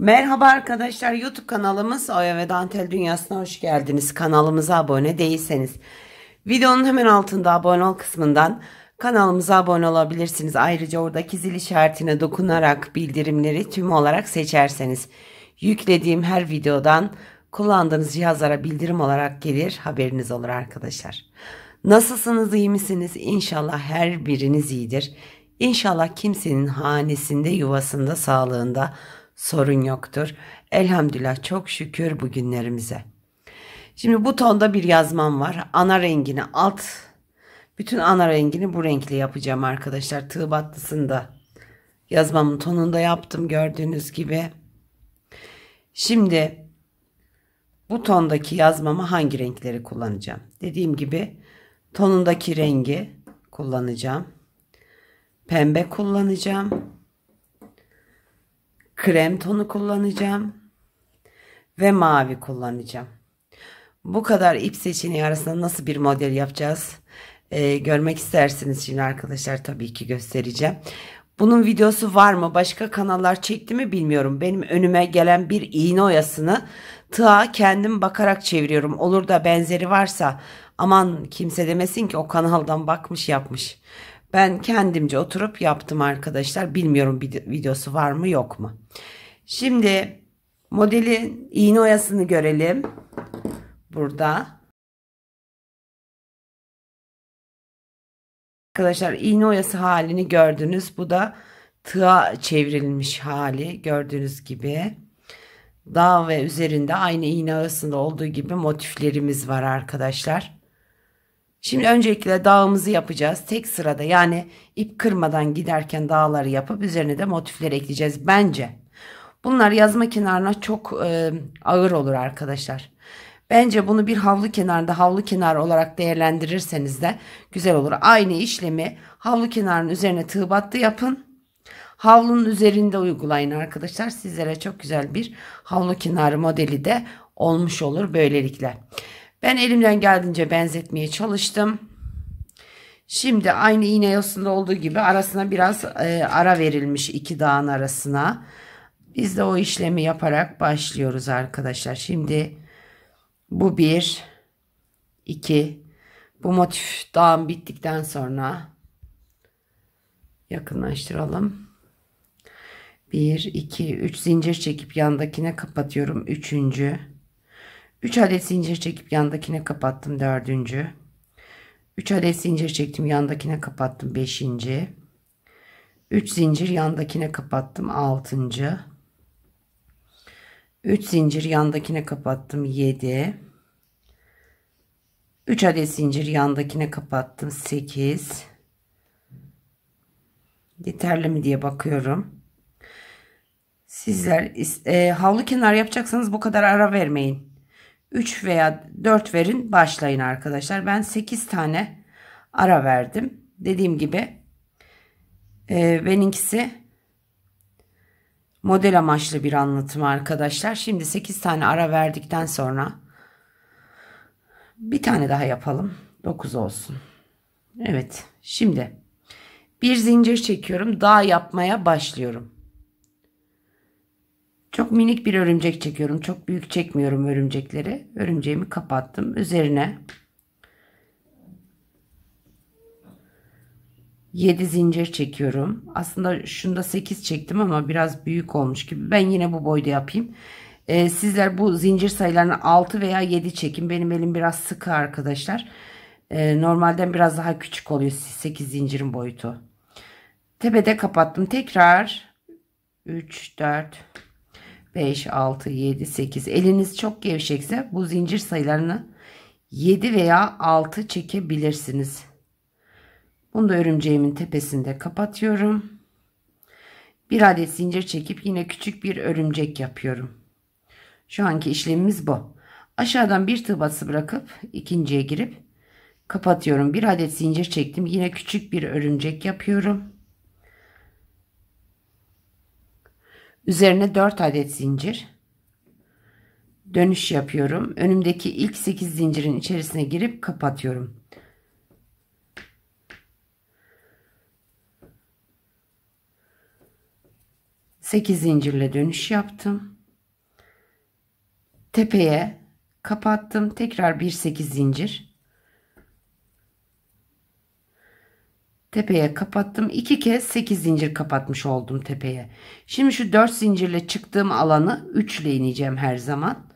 Merhaba arkadaşlar YouTube kanalımız Oya ve Dantel Dünyası'na hoş geldiniz. Kanalımıza abone değilseniz videonun hemen altında abone ol kısmından kanalımıza abone olabilirsiniz. Ayrıca oradaki zil işaretine dokunarak bildirimleri tüm olarak seçerseniz yüklediğim her videodan kullandığınız cihazlara bildirim olarak gelir haberiniz olur arkadaşlar. Nasılsınız iyi misiniz? İnşallah her biriniz iyidir. İnşallah kimsenin hanesinde, yuvasında, sağlığında, sorun yoktur. Elhamdülillah çok şükür bugünlerimize. Şimdi bu tonda bir yazmam var. Ana rengini alt, bütün ana rengini bu renkle yapacağım arkadaşlar. Tığ yazmamın tonunda yaptım gördüğünüz gibi. Şimdi bu tondaki yazmama hangi renkleri kullanacağım? Dediğim gibi tonundaki rengi kullanacağım. Pembe kullanacağım krem tonu kullanacağım ve mavi kullanacağım. Bu kadar ip seçeneği arasında nasıl bir model yapacağız? Ee, görmek istersiniz şimdi arkadaşlar tabii ki göstereceğim. Bunun videosu var mı? Başka kanallar çekti mi bilmiyorum. Benim önüme gelen bir iğne oyasını tığa kendim bakarak çeviriyorum. Olur da benzeri varsa aman kimse demesin ki o kanaldan bakmış yapmış. Ben kendimce oturup yaptım arkadaşlar. Bilmiyorum videosu var mı yok mu. Şimdi modelin iğne oyasını görelim. Burada. Arkadaşlar iğne oyası halini gördünüz. Bu da tığa çevrilmiş hali gördüğünüz gibi. Dağ ve üzerinde aynı iğne oyasında olduğu gibi motiflerimiz var arkadaşlar. Şimdi öncelikle dağımızı yapacağız. Tek sırada yani ip kırmadan giderken dağları yapıp üzerine de motifler ekleyeceğiz bence. Bunlar yazma kenarına çok e, ağır olur arkadaşlar. Bence bunu bir havlu kenarında havlu kenarı olarak değerlendirirseniz de güzel olur. Aynı işlemi havlu kenarının üzerine tığ battı yapın. Havlunun üzerinde uygulayın arkadaşlar. Sizlere çok güzel bir havlu kenarı modeli de olmuş olur böylelikle. Ben elimden geldiğince benzetmeye çalıştım. Şimdi aynı iğne yosunda olduğu gibi arasına biraz e, ara verilmiş iki dağın arasına. Biz de o işlemi yaparak başlıyoruz arkadaşlar. Şimdi bu bir, iki. Bu motif dağım bittikten sonra yakınlaştıralım. Bir iki üç zincir çekip yandakine kapatıyorum. Üçüncü. 3 adet zincir çekip yandakine kapattım dördüncü. 3 adet zincir çektim yandakine kapattım beşinci. 3 zincir yandakine kapattım altıncı. 3 zincir yandakine kapattım 7. 3 adet zincir yandakine kapattım 8. Yeterli mi diye bakıyorum. Sizler e, havlu kenar yapacaksanız bu kadar ara vermeyin. 3 veya 4 verin başlayın arkadaşlar. Ben 8 tane ara verdim. Dediğim gibi e, benimkisi model amaçlı bir anlatım arkadaşlar. Şimdi 8 tane ara verdikten sonra bir tane daha yapalım. 9 olsun. Evet şimdi bir zincir çekiyorum. Daha yapmaya başlıyorum. Çok minik bir örümcek çekiyorum. Çok büyük çekmiyorum örümcekleri. Örümceğimi kapattım. Üzerine 7 zincir çekiyorum. Aslında şunda 8 çektim ama biraz büyük olmuş gibi. Ben yine bu boyda yapayım. Ee, sizler bu zincir sayılarını 6 veya 7 çekin. Benim elim biraz sıkı arkadaşlar. Ee, normalden biraz daha küçük oluyor 8 zincirin boyutu. Tepede kapattım. Tekrar 3, 4, 5, 6, 7, 8. Eliniz çok gevşekse bu zincir sayılarını 7 veya 6 çekebilirsiniz. Bunu da örümceğimin tepesinde kapatıyorum. Bir adet zincir çekip yine küçük bir örümcek yapıyorum. Şu anki işlemimiz bu. Aşağıdan bir tığ bası bırakıp ikinciye girip kapatıyorum. Bir adet zincir çektim. Yine küçük bir örümcek yapıyorum. Üzerine 4 adet zincir. Dönüş yapıyorum. Önümdeki ilk 8 zincirin içerisine girip kapatıyorum. Sekiz zincirle dönüş yaptım. Tepeye kapattım. Tekrar bir sekiz zincir. tepeye kapattım. iki kez 8 zincir kapatmış oldum tepeye. Şimdi şu 4 zincirle çıktığım alanı 3 ile ineceğim her zaman.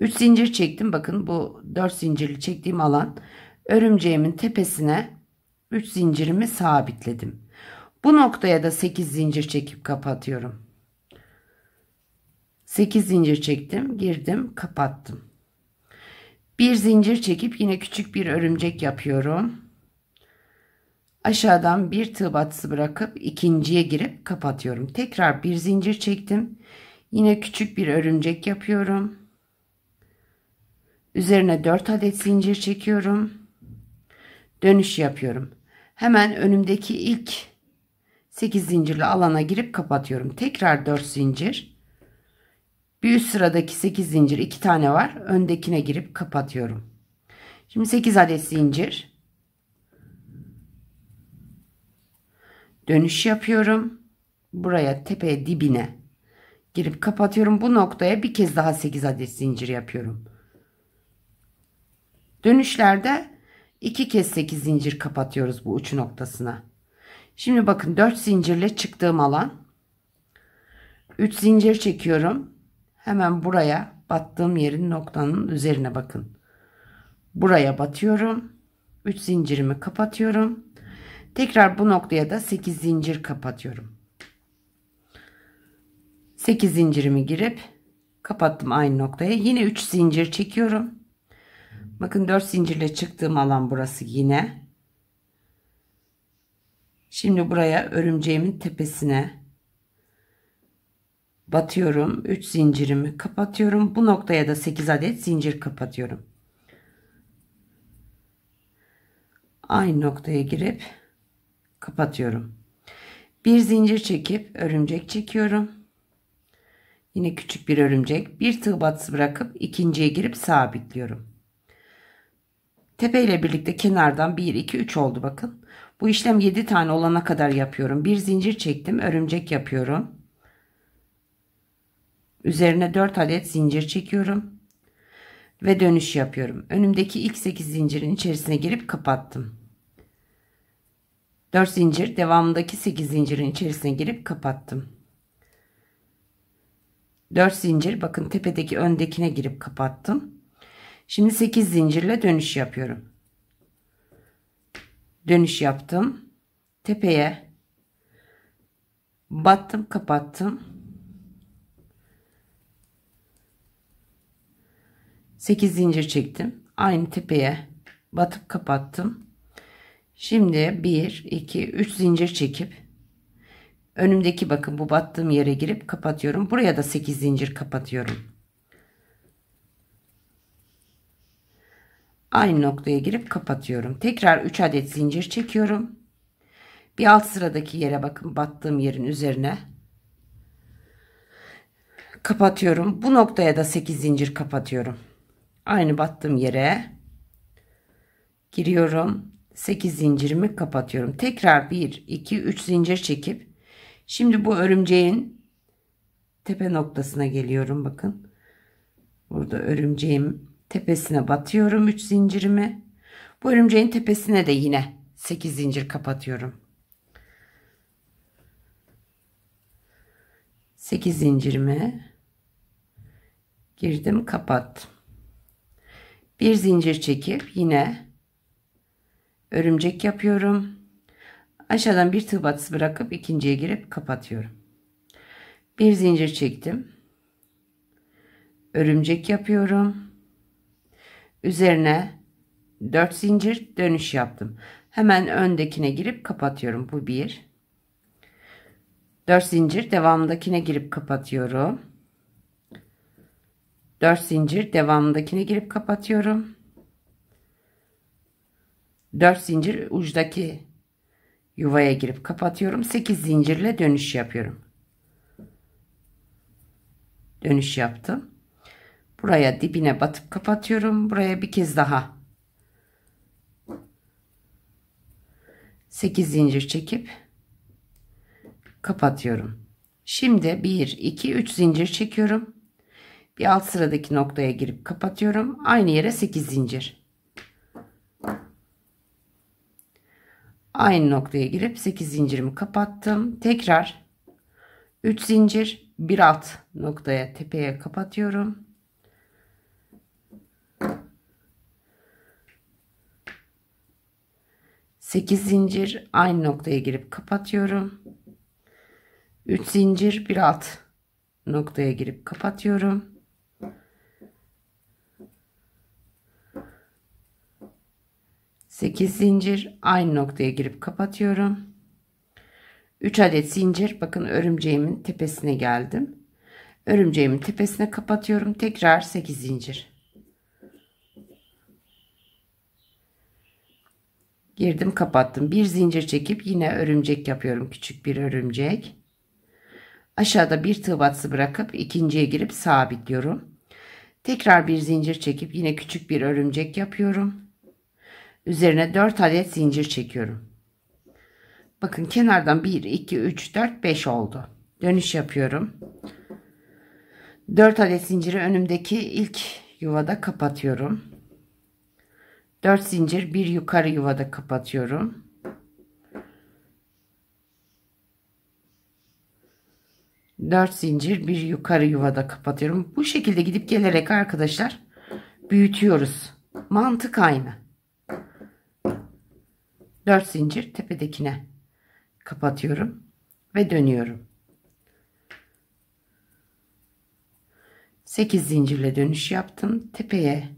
3 zincir çektim. Bakın bu 4 zincirli çektiğim alan örümceğimin tepesine 3 zincirimi sabitledim. Bu noktaya da 8 zincir çekip kapatıyorum. 8 zincir çektim, girdim, kapattım. Bir zincir çekip yine küçük bir örümcek yapıyorum. Aşağıdan bir tığ batısı bırakıp ikinciye girip kapatıyorum. Tekrar bir zincir çektim. Yine küçük bir örümcek yapıyorum. Üzerine 4 adet zincir çekiyorum. Dönüş yapıyorum. Hemen önümdeki ilk 8 zincirli alana girip kapatıyorum. Tekrar 4 zincir. Bir üst sıradaki 8 zincir 2 tane var. Öndekine girip kapatıyorum. Şimdi 8 adet zincir. Dönüş yapıyorum. Buraya tepeye dibine girip kapatıyorum. Bu noktaya bir kez daha 8 adet zincir yapıyorum. Dönüşlerde 2 kez 8 zincir kapatıyoruz bu uç noktasına. Şimdi bakın 4 zincirle çıktığım alan. 3 zincir çekiyorum. Hemen buraya battığım yerin noktanın üzerine bakın. Buraya batıyorum. 3 zincirimi kapatıyorum. Tekrar bu noktaya da 8 zincir kapatıyorum. 8 zincirimi girip kapattım aynı noktaya. Yine 3 zincir çekiyorum. Bakın 4 zincirle çıktığım alan burası yine. Şimdi buraya örümceğimin tepesine batıyorum. 3 zincirimi kapatıyorum. Bu noktaya da 8 adet zincir kapatıyorum. Aynı noktaya girip kapatıyorum. Bir zincir çekip örümcek çekiyorum. Yine küçük bir örümcek. Bir tığ batısı bırakıp ikinciye girip sabitliyorum. Tepe ile birlikte kenardan 1, 2, 3 oldu bakın. Bu işlem 7 tane olana kadar yapıyorum. Bir zincir çektim. Örümcek yapıyorum. Üzerine 4 adet zincir çekiyorum. Ve dönüş yapıyorum. Önümdeki ilk 8 zincirin içerisine girip kapattım. 4 zincir devamındaki 8 zincirin içerisine girip kapattım. 4 zincir bakın tepedeki öndekine girip kapattım. Şimdi 8 zincirle dönüş yapıyorum. Dönüş yaptım. Tepeye battım, kapattım. 8 zincir çektim. Aynı tepeye batıp kapattım. Şimdi 1, 2, 3 zincir çekip önümdeki bakın bu battığım yere girip kapatıyorum. Buraya da 8 zincir kapatıyorum. Aynı noktaya girip kapatıyorum. Tekrar 3 adet zincir çekiyorum. Bir alt sıradaki yere bakın battığım yerin üzerine kapatıyorum. Bu noktaya da 8 zincir kapatıyorum. Aynı battığım yere giriyorum. 8 zincirimi kapatıyorum. Tekrar 1, 2, 3 zincir çekip şimdi bu örümceğin tepe noktasına geliyorum. Bakın burada örümceğim tepesine batıyorum 3 zincirimi. Bu örümceğin tepesine de yine 8 zincir kapatıyorum. 8 zincirimi girdim kapat. Bir zincir çekip yine örümcek yapıyorum. Aşağıdan bir tığ batısı bırakıp ikinciye girip kapatıyorum. Bir zincir çektim. Örümcek yapıyorum. Üzerine 4 zincir dönüş yaptım. Hemen öndekine girip kapatıyorum. Bu bir. 4 zincir devamındakine girip kapatıyorum. 4 zincir devamındakine girip kapatıyorum. 4 zincir ucdaki yuvaya girip kapatıyorum. 8 zincirle dönüş yapıyorum. Dönüş yaptım. Buraya dibine batıp kapatıyorum. Buraya bir kez daha 8 zincir çekip kapatıyorum. Şimdi 1 2 3 zincir çekiyorum. Bir alt sıradaki noktaya girip kapatıyorum. Aynı yere 8 zincir. aynı noktaya girip 8 zincirimi kapattım. Tekrar 3 zincir bir alt noktaya tepeye kapatıyorum. Sekiz zincir aynı noktaya girip kapatıyorum. Üç zincir bir alt noktaya girip kapatıyorum. 8 zincir aynı noktaya girip kapatıyorum. 3 adet zincir bakın örümceğimin tepesine geldim. Örümceğimin tepesine kapatıyorum. Tekrar 8 zincir. Girdim kapattım. Bir zincir çekip yine örümcek yapıyorum. Küçük bir örümcek. Aşağıda bir tığ batısı bırakıp ikinciye girip sabitliyorum. Tekrar bir zincir çekip yine küçük bir örümcek yapıyorum. Üzerine 4 adet zincir çekiyorum. Bakın kenardan 1, 2, 3, 4, 5 oldu. Dönüş yapıyorum. 4 adet zinciri önümdeki ilk yuvada kapatıyorum. 4 zincir bir yukarı yuvada kapatıyorum. Dört zincir bir yukarı yuvada kapatıyorum. Bu şekilde gidip gelerek arkadaşlar büyütüyoruz. Mantık aynı. 4 zincir tepedekine kapatıyorum ve dönüyorum 8 zincirle dönüş yaptım tepeye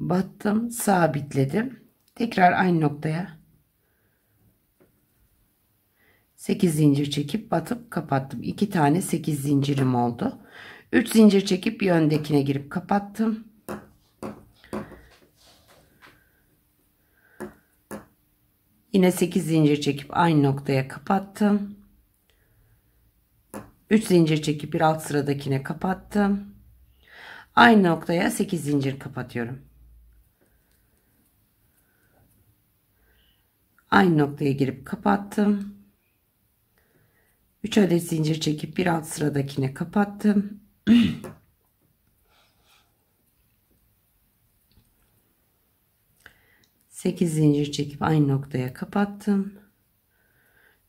battım sabitledim tekrar aynı noktaya 8 zincir çekip batıp kapattım 2 tane 8 zincirim oldu 3 zincir çekip yöndekine girip kapattım Yine 8 zincir çekip aynı noktaya kapattım. 3 zincir çekip bir alt sıradakine kapattım. Aynı noktaya 8 zincir kapatıyorum. Aynı noktaya girip kapattım. 3 adet zincir çekip bir alt sıradakine kapattım. 8 zincir çekip aynı noktaya kapattım.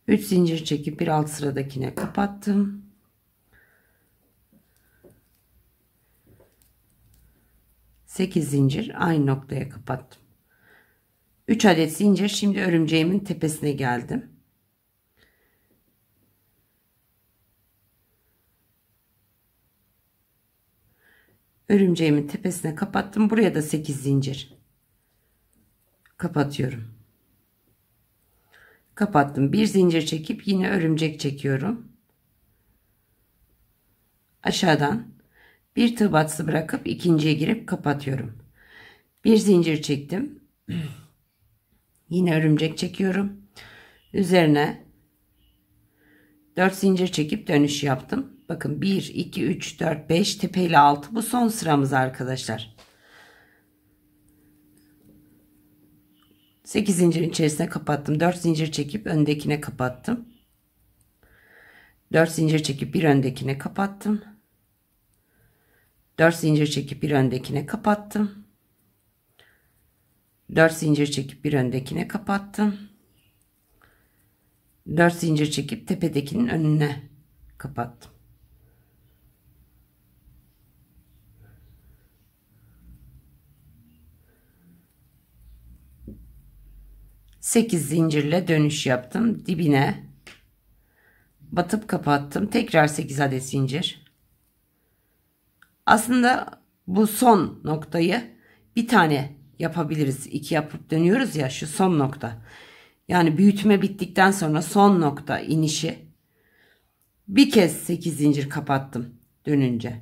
3 zincir çekip bir alt sıradakine kapattım. 8 zincir aynı noktaya kapattım. 3 adet zincir şimdi örümceğimin tepesine geldim. Örümceğimin tepesine kapattım. Buraya da 8 zincir kapatıyorum. Kapattım. Bir zincir çekip yine örümcek çekiyorum. Aşağıdan bir tığ batısı bırakıp ikinciye girip kapatıyorum. Bir zincir çektim. Yine örümcek çekiyorum. Üzerine 4 zincir çekip dönüş yaptım. Bakın 1, 2, 3, 4, 5 tepeyle 6 bu son sıramız arkadaşlar. 8 zincirin içerisine kapattım. 4 zincir çekip öndekine kapattım. 4 zincir çekip bir öndekine kapattım. 4 zincir çekip bir öndekine kapattım. 4 zincir çekip bir öndekine kapattım. 4 zincir çekip tepedekinin önüne kapattım. 8 zincirle dönüş yaptım dibine batıp kapattım tekrar 8 adet zincir aslında bu son noktayı bir tane yapabiliriz iki yapıp dönüyoruz ya şu son nokta yani büyütme bittikten sonra son nokta inişi bir kez 8 zincir kapattım dönünce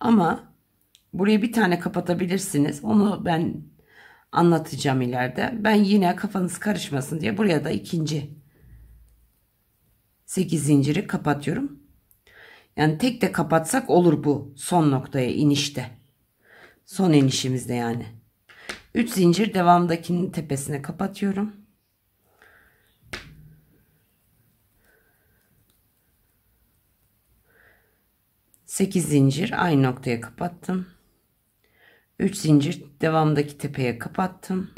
ama buraya bir tane kapatabilirsiniz onu ben anlatacağım ileride. Ben yine kafanız karışmasın diye buraya da ikinci 8 zinciri kapatıyorum. Yani tek de kapatsak olur bu son noktaya inişte. Son inişimizde yani. 3 zincir devamdakinin tepesine kapatıyorum. Sekiz zincir aynı noktaya kapattım. 3 zincir devamdaki tepeye kapattım.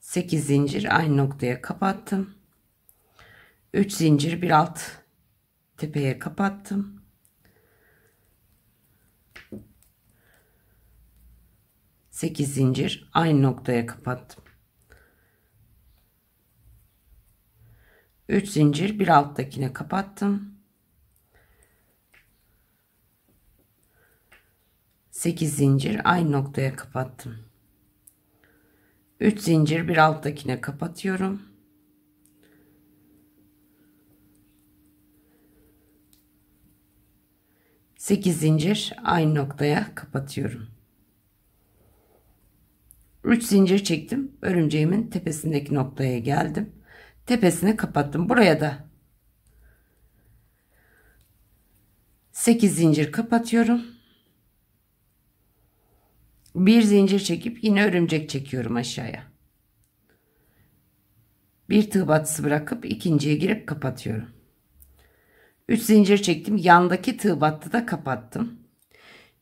Sekiz zincir aynı noktaya kapattım. Üç zincir bir alt tepeye kapattım. Sekiz zincir aynı noktaya kapattım. 3 zincir bir alttakine kapattım. 8 zincir aynı noktaya kapattım. 3 zincir bir alttakine kapatıyorum. 8 zincir aynı noktaya kapatıyorum. 3 zincir çektim. Örümceğimin tepesindeki noktaya geldim tepesini kapattım. Buraya da 8 zincir kapatıyorum. Bir zincir çekip yine örümcek çekiyorum aşağıya. Bir tığ batısı bırakıp ikinciye girip kapatıyorum. 3 zincir çektim. Yandaki tığ battı da kapattım.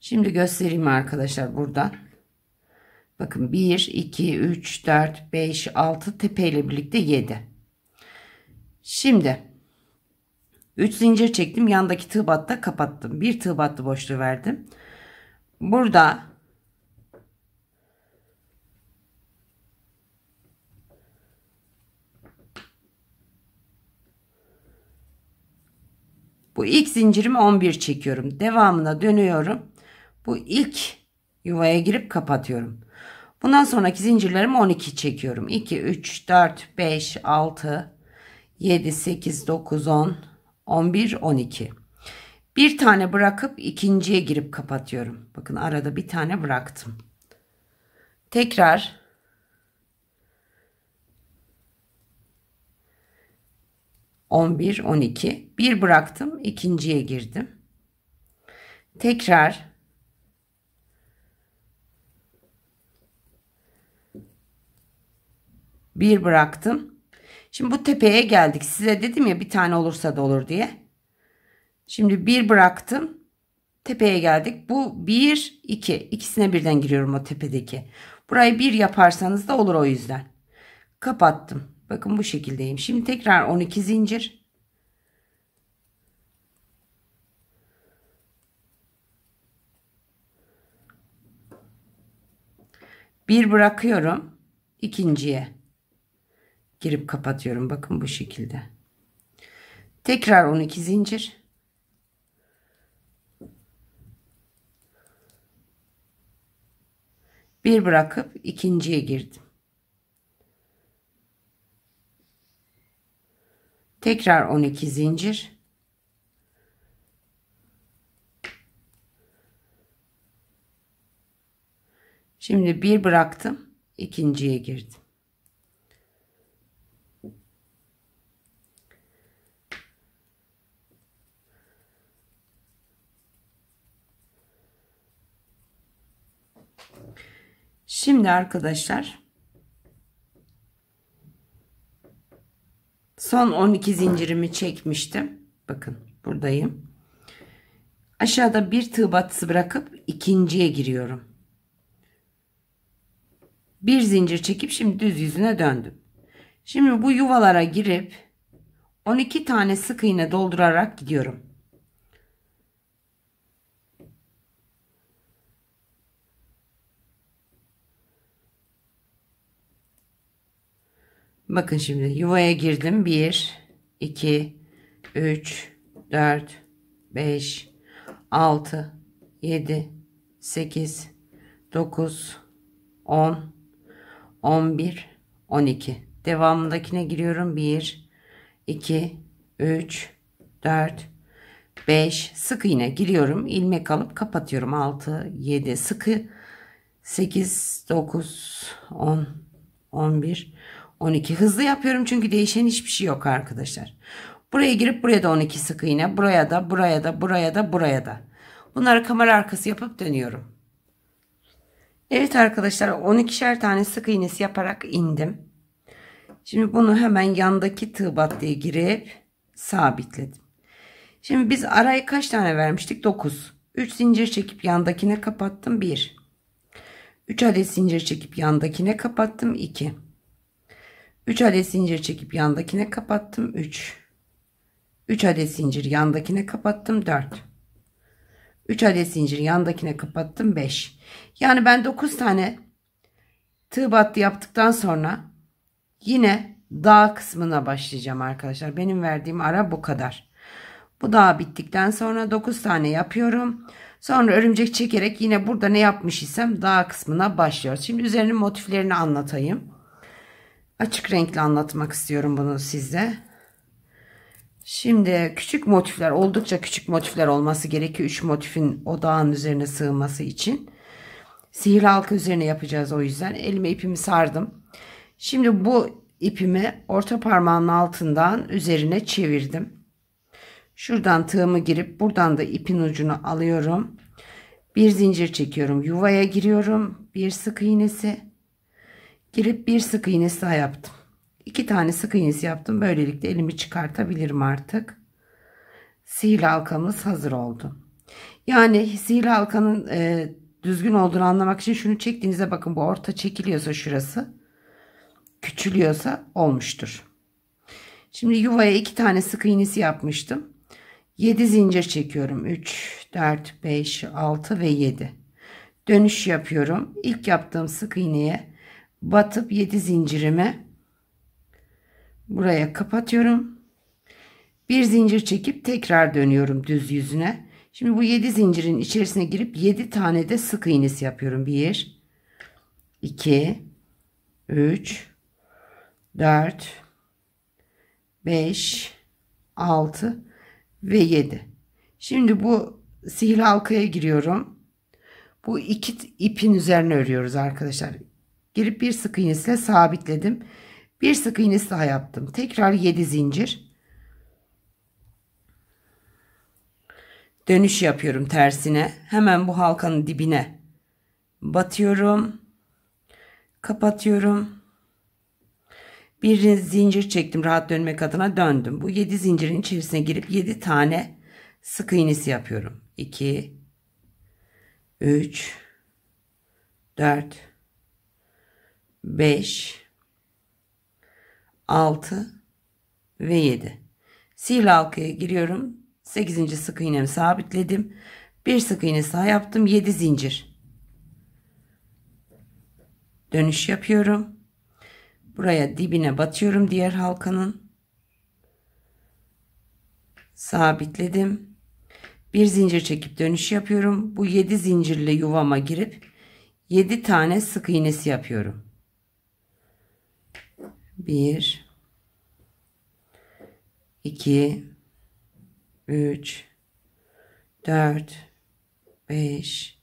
Şimdi göstereyim arkadaşlar buradan. Bakın 1, 2, 3, 4, 5, 6 tepeyle birlikte 7. Şimdi 3 zincir çektim. Yandaki tığ batta kapattım. Bir tığ battı boşluğu verdim. Burada Bu ilk zincirimi 11 çekiyorum. Devamına dönüyorum. Bu ilk yuvaya girip kapatıyorum. Bundan sonraki zincirlerimi 12 çekiyorum. 2, 3, 4, 5, 6, 7, 8, 9, 10, 11, 12. Bir tane bırakıp ikinciye girip kapatıyorum. Bakın arada bir tane bıraktım. Tekrar on bir, on iki. Bir bıraktım, ikinciye girdim. Tekrar bir bıraktım, Şimdi bu tepeye geldik. Size dedim ya bir tane olursa da olur diye. Şimdi bir bıraktım. Tepeye geldik. Bu bir, iki. İkisine birden giriyorum o tepedeki. Burayı bir yaparsanız da olur o yüzden. Kapattım. Bakın bu şekildeyim. Şimdi tekrar 12 zincir. Bir bırakıyorum. ikinciye girip kapatıyorum. Bakın bu şekilde. Tekrar 12 zincir. Bir bırakıp ikinciye girdim. Tekrar 12 zincir. Şimdi bir bıraktım, ikinciye girdim. Şimdi arkadaşlar son 12 zincirimi çekmiştim. Bakın buradayım. Aşağıda bir tığ batısı bırakıp ikinciye giriyorum. Bir zincir çekip şimdi düz yüzüne döndüm. Şimdi bu yuvalara girip 12 tane sık iğne doldurarak gidiyorum. Bakın şimdi yuvaya girdim. 1, 2, 3, 4, 5, 6, 7, 8, 9, 10, 11, 12. Devamındakine giriyorum. 1, 2, 3, 4, 5. Sık iğne giriyorum. ilmek alıp kapatıyorum. 6, 7, sıkı 8, 9, 10, 11, 12. 12 hızlı yapıyorum çünkü değişen hiçbir şey yok arkadaşlar. Buraya girip buraya da 12 sık iğne. Buraya da buraya da buraya da buraya da. Bunları kamera arkası yapıp dönüyorum. Evet arkadaşlar 12'şer tane sık iğnesi yaparak indim. Şimdi bunu hemen yandaki tığ battıya girip sabitledim. Şimdi biz araya kaç tane vermiştik? 9. 3 zincir çekip yandakine kapattım 1. 3 adet zincir çekip yandakine kapattım 2. 3 adet zincir çekip yandakine kapattım 3 3 adet zincir yandakine kapattım 4 3 adet zincir yandakine kapattım 5 yani ben 9 tane tığ battı yaptıktan sonra yine dağ kısmına başlayacağım arkadaşlar benim verdiğim ara bu kadar bu dağ bittikten sonra 9 tane yapıyorum sonra örümcek çekerek yine burada ne yapmış isem dağ kısmına başlıyoruz şimdi üzerinin motiflerini anlatayım açık renkli anlatmak istiyorum bunu size. Şimdi küçük motifler oldukça küçük motifler olması gerekiyor. 3 motifin odağın üzerine sığması için. Sihirli halkı üzerine yapacağız o yüzden. Elime ipimi sardım. Şimdi bu ipimi orta parmağımın altından üzerine çevirdim. Şuradan tığımı girip buradan da ipin ucunu alıyorum. Bir zincir çekiyorum. Yuvaya giriyorum. Bir sık iğnesi girip bir sık iğnesi yaptım. İki tane sık iğnesi yaptım. Böylelikle elimi çıkartabilirim artık. Sihir halkamız hazır oldu. Yani sihir halkanın e, düzgün olduğunu anlamak için şunu çektiğinize bakın bu orta çekiliyorsa şurası küçülüyorsa olmuştur. Şimdi yuvaya iki tane sık iğnesi yapmıştım. 7 zincir çekiyorum. 3, 4, 5, 6 ve 7. Dönüş yapıyorum. İlk yaptığım sık iğneye batıp 7 zincirimi buraya kapatıyorum. Bir zincir çekip tekrar dönüyorum düz yüzüne. Şimdi bu 7 zincirin içerisine girip 7 tane de sık iğnesi yapıyorum. 1 2 3 4 5 6 ve 7. Şimdi bu sihir halkaya giriyorum. Bu iki ipin üzerine örüyoruz arkadaşlar girip bir sık iğnesiyle sabitledim. Bir sık iğnesi daha yaptım. Tekrar 7 zincir. Dönüş yapıyorum tersine. Hemen bu halkanın dibine batıyorum. Kapatıyorum. Bir zincir çektim rahat dönmek adına döndüm. Bu 7 zincirin içerisine girip 7 tane sık iğnesi yapıyorum. 2 3 4 5, 6 ve 7. Sihirli halkaya giriyorum. 8. sık iğnemi sabitledim. Bir sık iğne sağ yaptım. 7 zincir. Dönüş yapıyorum. Buraya dibine batıyorum diğer halkanın. Sabitledim. Bir zincir çekip dönüş yapıyorum. Bu 7 zincirle yuvama girip 7 tane sık iğnesi yapıyorum. 1 2 3 4 5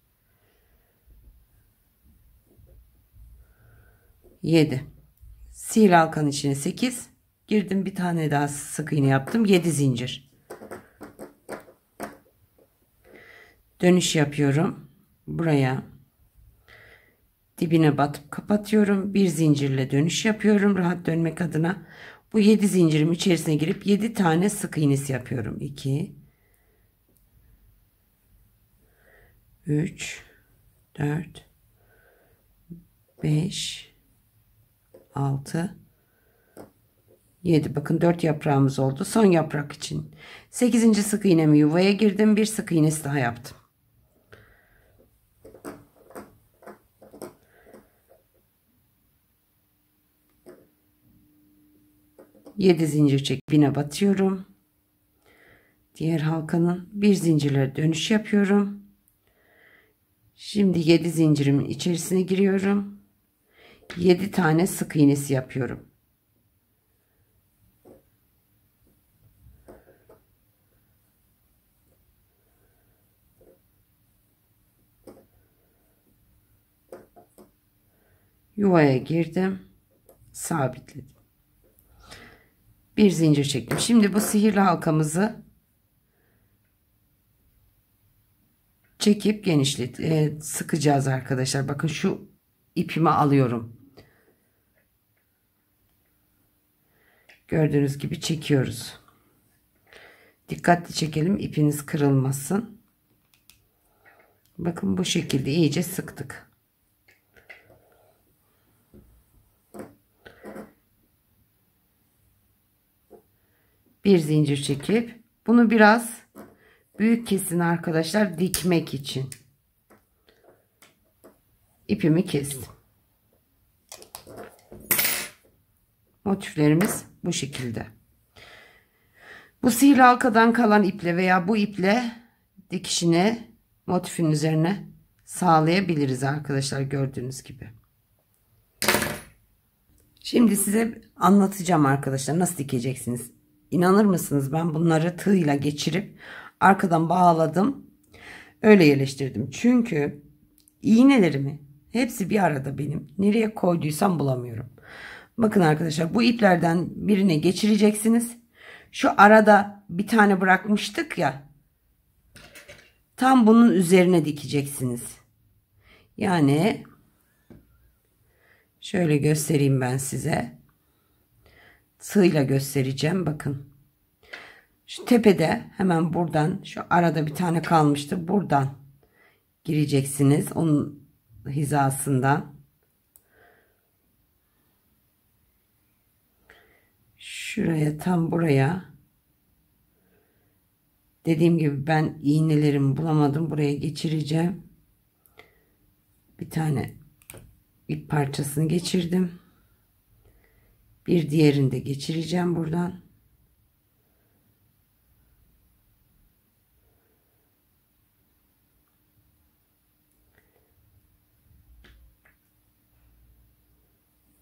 7 sihir halkanın içine 8 girdim bir tane daha sık iğne yaptım 7 zincir dönüş yapıyorum buraya dibine batıp kapatıyorum. Bir zincirle dönüş yapıyorum rahat dönmek adına. Bu 7 zincirim içerisine girip 7 tane sık iğnesi yapıyorum. 2 3 4 5 6 7 bakın 4 yaprağımız oldu son yaprak için 8. sık iğnemi yuvaya girdim bir sık iğnesi daha yaptım 7 zincir çekip bine batıyorum. Diğer halkanın bir zincirle dönüş yapıyorum. Şimdi 7 zincirimin içerisine giriyorum. 7 tane sık iğnesi yapıyorum. Yuvaya girdim. Sabitledim bir zincir çektim. Şimdi bu sihirli halkamızı çekip genişlet e, sıkacağız arkadaşlar. Bakın şu ipimi alıyorum. Gördüğünüz gibi çekiyoruz. Dikkatli çekelim ipiniz kırılmasın. Bakın bu şekilde iyice sıktık. bir zincir çekip bunu biraz büyük kesin arkadaşlar dikmek için ipimi kestim. Motiflerimiz bu şekilde. Bu sihir halkadan kalan iple veya bu iple dikişini motifin üzerine sağlayabiliriz arkadaşlar gördüğünüz gibi. Şimdi size anlatacağım arkadaşlar nasıl dikeceksiniz. İnanır mısınız ben bunları tığla geçirip arkadan bağladım. Öyle yerleştirdim. Çünkü iğnelerimi hepsi bir arada benim. Nereye koyduysam bulamıyorum. Bakın arkadaşlar bu iplerden birine geçireceksiniz. Şu arada bir tane bırakmıştık ya. Tam bunun üzerine dikeceksiniz. Yani şöyle göstereyim ben size sığıyla göstereceğim. Bakın. Şu tepede hemen buradan şu arada bir tane kalmıştı. Buradan gireceksiniz. Onun hizasından. Şuraya tam buraya. Dediğim gibi ben iğnelerimi bulamadım. Buraya geçireceğim. Bir tane ip parçasını geçirdim. Bir diğerini de geçireceğim buradan.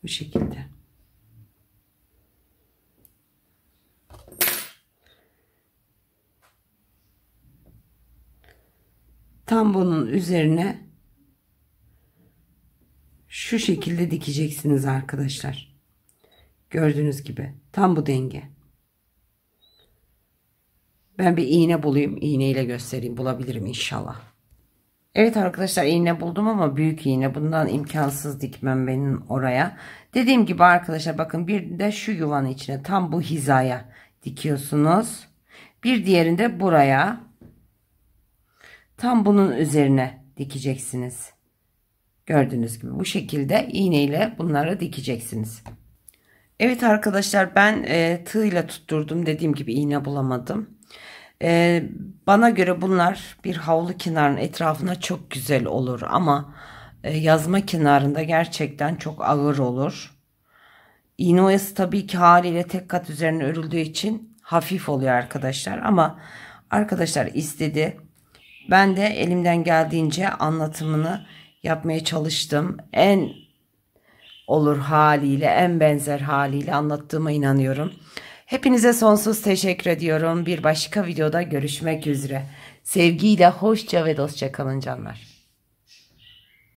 Bu şekilde. Tam bunun üzerine şu şekilde dikeceksiniz arkadaşlar. Gördüğünüz gibi tam bu denge. Ben bir iğne bulayım. iğneyle göstereyim. Bulabilirim inşallah. Evet arkadaşlar iğne buldum ama büyük iğne. Bundan imkansız dikmem benim oraya. Dediğim gibi arkadaşlar bakın bir de şu yuvanın içine tam bu hizaya dikiyorsunuz. Bir diğerinde buraya. Tam bunun üzerine dikeceksiniz. Gördüğünüz gibi bu şekilde iğneyle bunları dikeceksiniz. Evet arkadaşlar ben e, tığ ile tutturdum. Dediğim gibi iğne bulamadım. E, bana göre bunlar bir havlu kenarının etrafına çok güzel olur ama e, yazma kenarında gerçekten çok ağır olur. İğne oyası tabii ki haliyle tek kat üzerine örüldüğü için hafif oluyor arkadaşlar ama arkadaşlar istedi. Ben de elimden geldiğince anlatımını yapmaya çalıştım. En olur haliyle en benzer haliyle anlattığıma inanıyorum. Hepinize sonsuz teşekkür ediyorum. Bir başka videoda görüşmek üzere. Sevgiyle hoşça ve dostça kalın canlar.